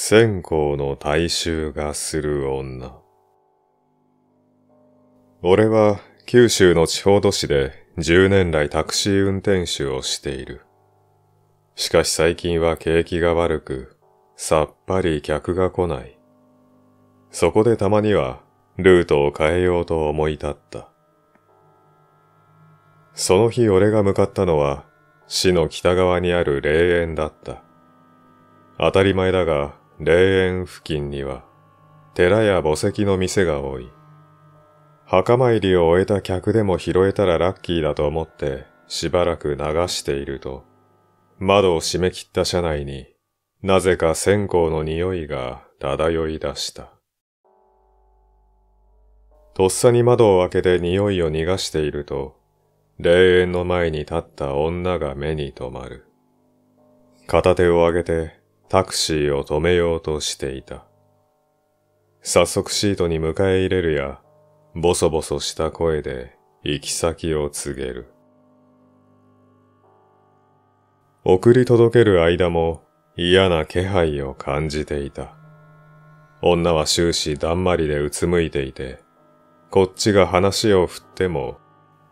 線香の大衆がする女。俺は九州の地方都市で10年来タクシー運転手をしている。しかし最近は景気が悪く、さっぱり客が来ない。そこでたまにはルートを変えようと思い立った。その日俺が向かったのは市の北側にある霊園だった。当たり前だが霊園付近には、寺や墓石の店が多い。墓参りを終えた客でも拾えたらラッキーだと思って、しばらく流していると、窓を閉め切った車内に、なぜか線香の匂いが漂い出した。とっさに窓を開けて匂いを逃がしていると、霊園の前に立った女が目に留まる。片手を上げてタクシーを止めようとしていた。早速シートに迎え入れるや、ボソボソした声で行き先を告げる。送り届ける間も嫌な気配を感じていた。女は終始だんまりでうつむいていて、こっちが話を振っても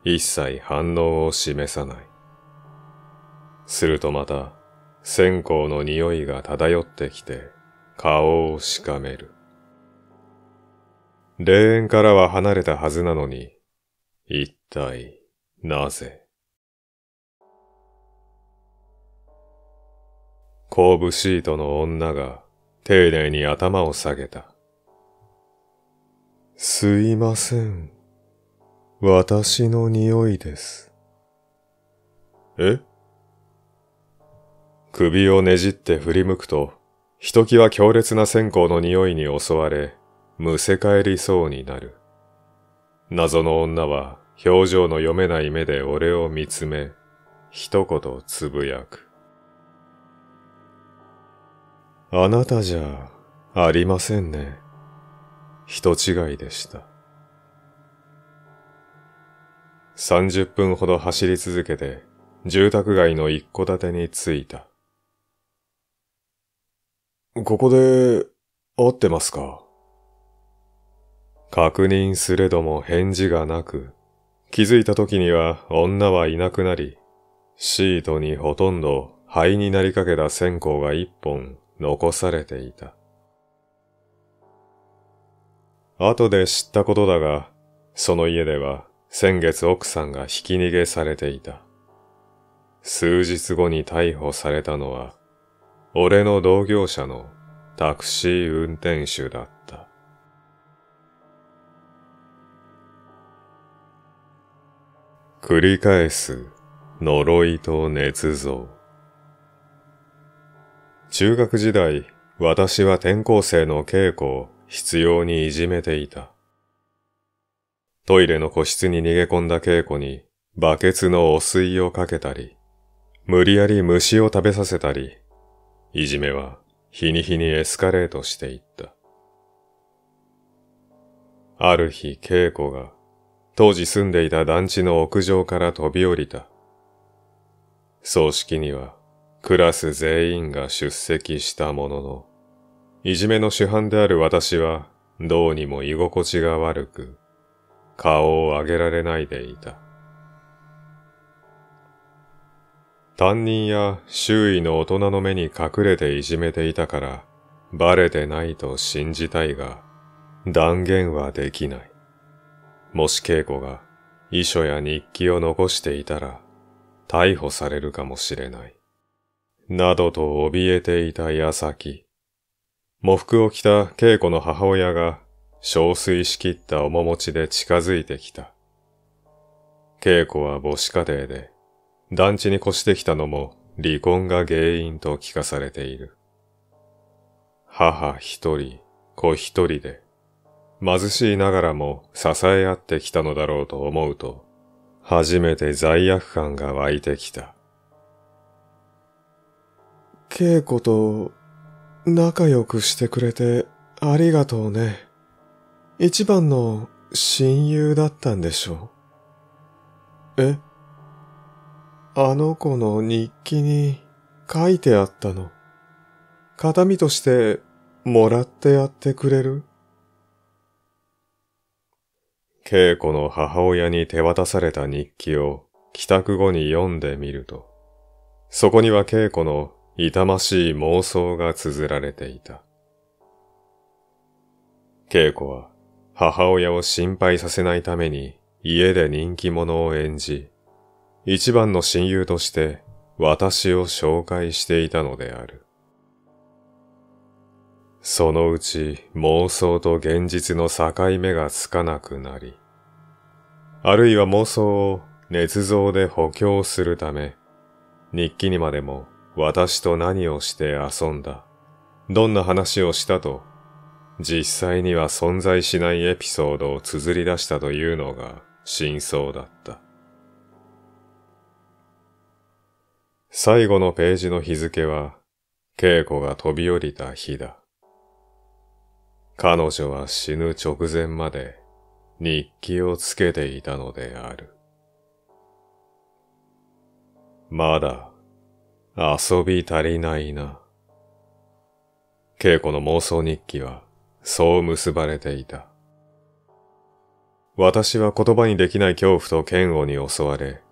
一切反応を示さない。するとまた、線香の匂いが漂ってきて顔をしかめる。霊園からは離れたはずなのに、一体なぜ後部シートの女が丁寧に頭を下げた。すいません。私の匂いです。え首をねじって振り向くと、ひときわ強烈な線香の匂いに襲われ、むせ返りそうになる。謎の女は表情の読めない目で俺を見つめ、一言つぶやく。あなたじゃありませんね。人違いでした。30分ほど走り続けて、住宅街の一戸建てに着いた。ここで、会ってますか確認すれども返事がなく、気づいた時には女はいなくなり、シートにほとんど灰になりかけた線香が一本残されていた。後で知ったことだが、その家では先月奥さんが引き逃げされていた。数日後に逮捕されたのは俺の同業者のタクシー運転手だった。繰り返す呪いと捏造。中学時代、私は転校生の稽古を必要にいじめていた。トイレの個室に逃げ込んだ稽古にバケツのお水をかけたり、無理やり虫を食べさせたり、いじめは日に日にエスカレートしていった。ある日、恵子が当時住んでいた団地の屋上から飛び降りた。葬式にはクラス全員が出席したものの、いじめの主犯である私はどうにも居心地が悪く、顔を上げられないでいた。担任や周囲の大人の目に隠れていじめていたから、バレてないと信じたいが、断言はできない。もし稽古が遺書や日記を残していたら、逮捕されるかもしれない。などと怯えていた矢先、喪服を着た稽古の母親が、憔悴しきった面持ちで近づいてきた。稽古は母子家庭で、団地に越してきたのも離婚が原因と聞かされている。母一人、子一人で、貧しいながらも支え合ってきたのだろうと思うと、初めて罪悪感が湧いてきた。稽古と仲良くしてくれてありがとうね。一番の親友だったんでしょう。えあの子の日記に書いてあったの。形見としてもらってやってくれる稽古の母親に手渡された日記を帰宅後に読んでみると、そこには稽古の痛ましい妄想が綴られていた。稽古は母親を心配させないために家で人気者を演じ、一番の親友として私を紹介していたのである。そのうち妄想と現実の境目がつかなくなり、あるいは妄想を捏造で補強するため、日記にまでも私と何をして遊んだ、どんな話をしたと、実際には存在しないエピソードを綴り出したというのが真相だった。最後のページの日付は、稽古が飛び降りた日だ。彼女は死ぬ直前まで日記をつけていたのである。まだ遊び足りないな。稽古の妄想日記はそう結ばれていた。私は言葉にできない恐怖と嫌悪に襲われ、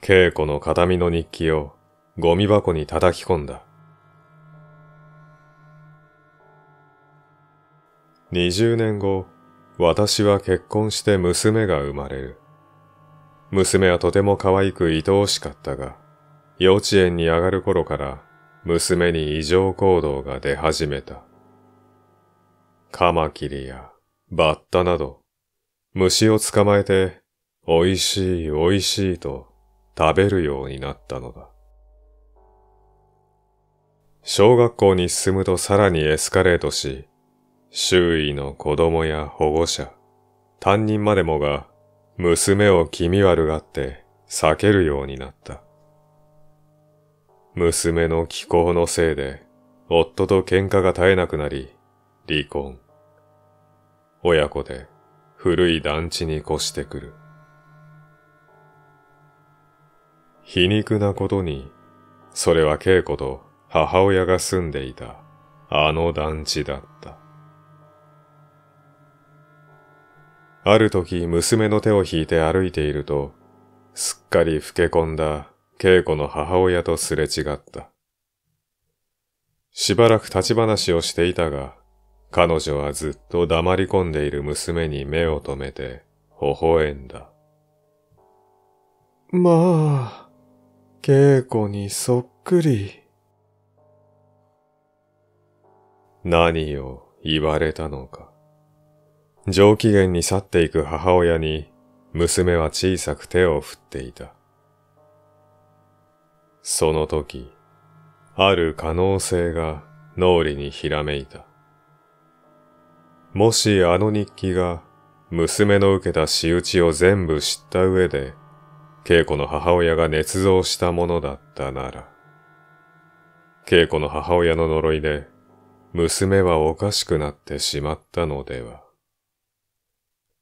稽古の形見の日記をゴミ箱に叩き込んだ。20年後、私は結婚して娘が生まれる。娘はとても可愛く愛おしかったが、幼稚園に上がる頃から娘に異常行動が出始めた。カマキリやバッタなど、虫を捕まえて、美味しい美味しいと食べるようになったのだ。小学校に進むとさらにエスカレートし、周囲の子供や保護者、担任までもが、娘を気味悪がって避けるようになった。娘の気候のせいで、夫と喧嘩が絶えなくなり、離婚。親子で古い団地に越してくる。皮肉なことに、それは稽古と母親が住んでいたあの団地だった。ある時娘の手を引いて歩いていると、すっかり老け込んだ稽古の母親とすれ違った。しばらく立ち話をしていたが、彼女はずっと黙り込んでいる娘に目を留めて微笑んだ。まあ、稽古にそっくり。何を言われたのか。上機嫌に去っていく母親に、娘は小さく手を振っていた。その時、ある可能性が脳裏にひらめいた。もしあの日記が娘の受けた仕打ちを全部知った上で、恵子の母親が捏造したものだったなら、恵子の母親の呪いで娘はおかしくなってしまったのでは。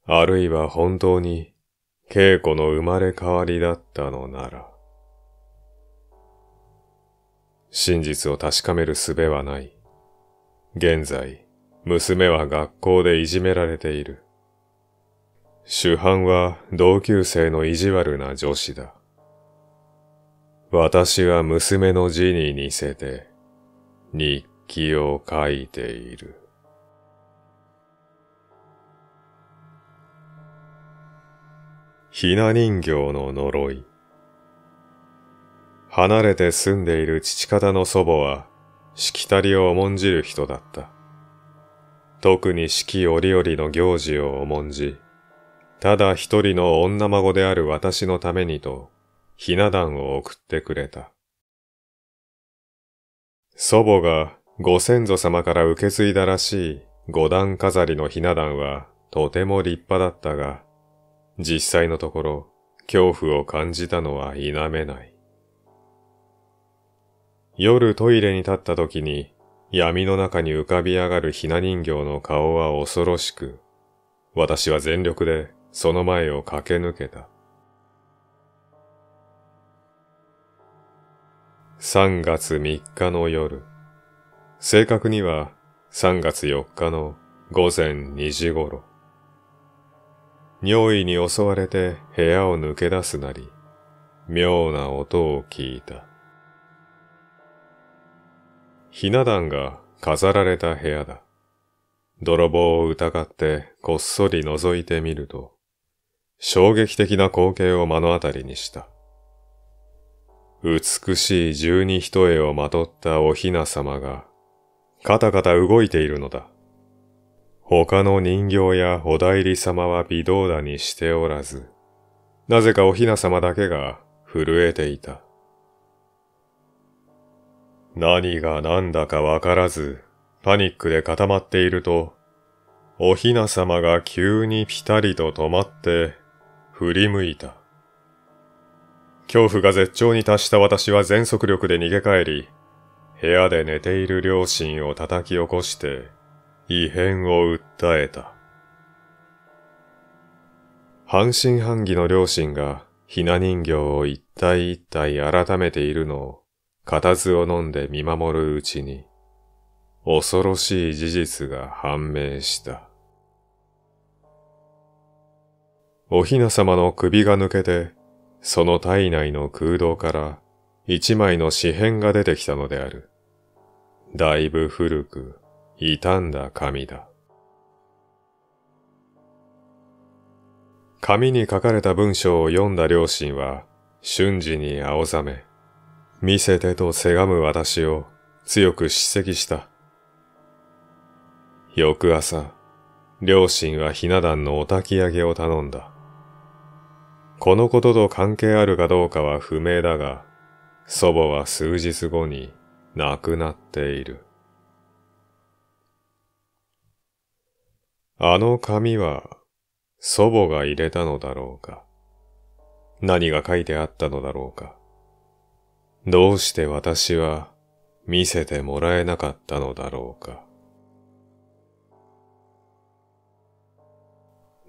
あるいは本当に稽古の生まれ変わりだったのなら。真実を確かめる術はない。現在、娘は学校でいじめられている。主犯は同級生の意地悪な女子だ。私は娘のジニーに似せて、日記を書いている。ひな人形の呪い。離れて住んでいる父方の祖母は、しきたりを重んじる人だった。特に四季折々の行事を重んじ、ただ一人の女孫である私のためにと、ひな壇を送ってくれた。祖母がご先祖様から受け継いだらしい五段飾りのひな壇はとても立派だったが、実際のところ恐怖を感じたのは否めない。夜トイレに立った時に闇の中に浮かび上がるひな人形の顔は恐ろしく、私は全力でその前を駆け抜けた。3月3日の夜。正確には3月4日の午前2時頃。尿意に襲われて部屋を抜け出すなり、妙な音を聞いた。ひな壇が飾られた部屋だ。泥棒を疑ってこっそり覗いてみると、衝撃的な光景を目の当たりにした。美しい十二一重をまとったお雛様がカタカタ動いているのだ。他の人形やお代理様は微動だにしておらず、なぜかお雛様だけが震えていた。何が何だかわからず、パニックで固まっていると、お雛様が急にぴたりと止まって、振り向いた。恐怖が絶頂に達した私は全速力で逃げ帰り、部屋で寝ている両親を叩き起こして、異変を訴えた。半信半疑の両親がひな人形を一体一体改めているのを、固唾を飲んで見守るうちに、恐ろしい事実が判明した。お雛様の首が抜けて、その体内の空洞から一枚の紙片が出てきたのである。だいぶ古く、傷んだ紙だ。紙に書かれた文章を読んだ両親は、瞬時に青ざめ、見せてとせがむ私を強く叱責した。翌朝、両親はひな壇のお焚き上げを頼んだ。このことと関係あるかどうかは不明だが、祖母は数日後に亡くなっている。あの紙は祖母が入れたのだろうか何が書いてあったのだろうかどうして私は見せてもらえなかったのだろうか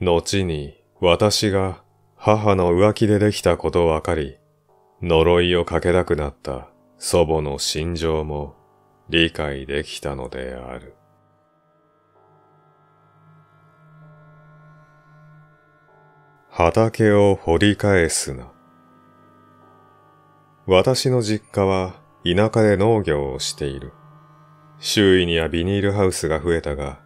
後に私が母の浮気でできたことわかり、呪いをかけたくなった祖母の心情も理解できたのである。畑を掘り返すな。私の実家は田舎で農業をしている。周囲にはビニールハウスが増えたが、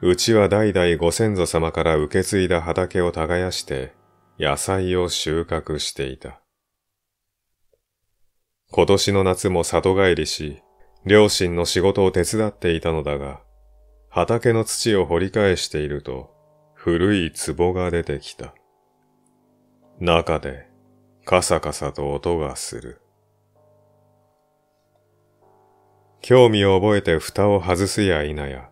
うちは代々ご先祖様から受け継いだ畑を耕して野菜を収穫していた。今年の夏も里帰りし、両親の仕事を手伝っていたのだが、畑の土を掘り返していると、古い壺が出てきた。中で、カサカサと音がする。興味を覚えて蓋を外すや否や、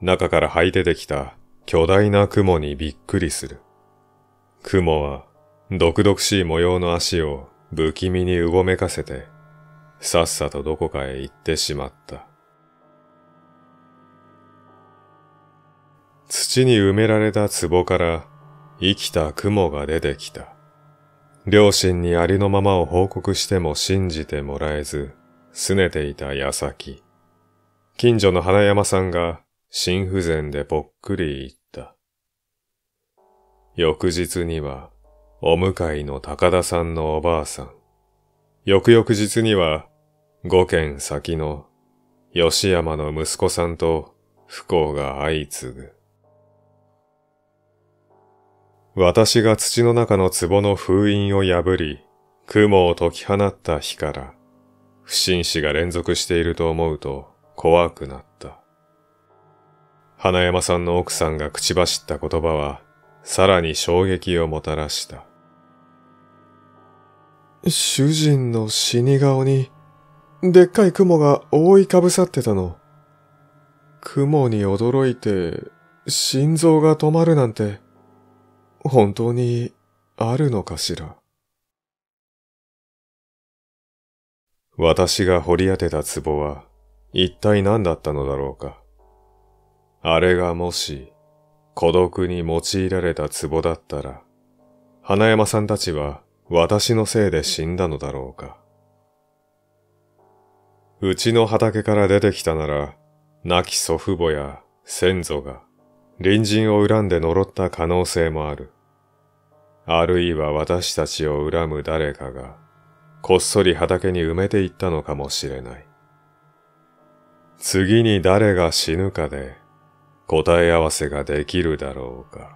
中から這いてできた巨大な雲にびっくりする。雲は、毒々しい模様の足を不気味にうごめかせて、さっさとどこかへ行ってしまった。土に埋められた壺から生きた雲が出てきた。両親にありのままを報告しても信じてもらえず、拗ねていた矢先、近所の花山さんが心不全でぽっくり言った。翌日には、お向かいの高田さんのおばあさん。翌々日には、五軒先の吉山の息子さんと不幸が相次ぐ。私が土の中の壺の封印を破り、雲を解き放った日から、不審死が連続していると思うと怖くなった。花山さんの奥さんが口走った言葉は、さらに衝撃をもたらした。主人の死に顔に、でっかい雲が覆いかぶさってたの。雲に驚いて、心臓が止まるなんて、本当にあるのかしら。私が掘り当てた壺は、一体何だったのだろうか。あれがもし、孤独に用いられた壺だったら、花山さんたちは私のせいで死んだのだろうか。うちの畑から出てきたなら、亡き祖父母や先祖が隣人を恨んで呪った可能性もある。あるいは私たちを恨む誰かが、こっそり畑に埋めていったのかもしれない。次に誰が死ぬかで答え合わせができるだろうか。